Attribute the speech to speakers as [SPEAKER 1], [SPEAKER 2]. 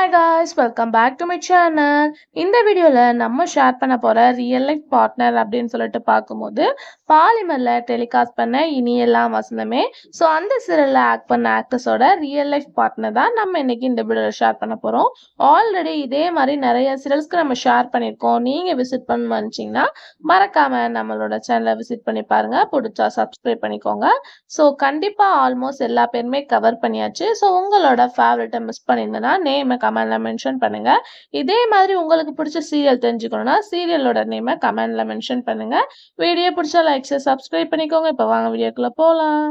[SPEAKER 1] hi guys welcome back to my channel இந்த வீடியோவில் நம்ம ஷேர் பண்ண போகிற ரியல் லைஃப் பார்ட்னர் அப்படின்னு சொல்லிட்டு பார்க்கும்போது பாலிமரில் டெலிகாஸ்ட் பண்ண இனி எல்லாம் வசந்தமே ஸோ அந்த சீரியலில் ஆக்ட் பண்ண ஆக்டர்ஸோட ரியல் லைஃப் பார்ட்னர் தான் நம்ம இன்னைக்கு இந்த வீடியோவில் ஷேர் பண்ண போகிறோம் ஆல்ரெடி இதே மாதிரி நிறைய சீரியல்ஸ்க்கு நம்ம ஷேர் பண்ணியிருக்கோம் நீங்கள் விசிட் பண்ண வந்துச்சிங்கன்னா மறக்காமல் நம்மளோட சேனலை விசிட் பண்ணி பாருங்கள் பிடிச்சா சப்ஸ்கிரைப் பண்ணிக்கோங்க ஸோ கண்டிப்பாக ஆல்மோஸ்ட் எல்லா பேருமே கவர் பண்ணியாச்சு ஸோ உங்களோட ஃபேவரட்டை மிஸ் பண்ணியிருந்தேன்னா நேமை கமெண்ட்ல மென்ஷன் பண்ணுங்க இதே மாதிரி உங்களுக்கு பிடிச்ச சீரியல் தெரிஞ்சுக்கணும்னா சீரியலோட நேமை கமெண்ட்ல மென்ஷன் பண்ணுங்க வீடியோ பிடிச்சா லைக்ஸ் சப்ஸ்கிரைப் பண்ணிக்கோங்க இப்போ வாங்க வீடியோக்குள்ள போகலாம்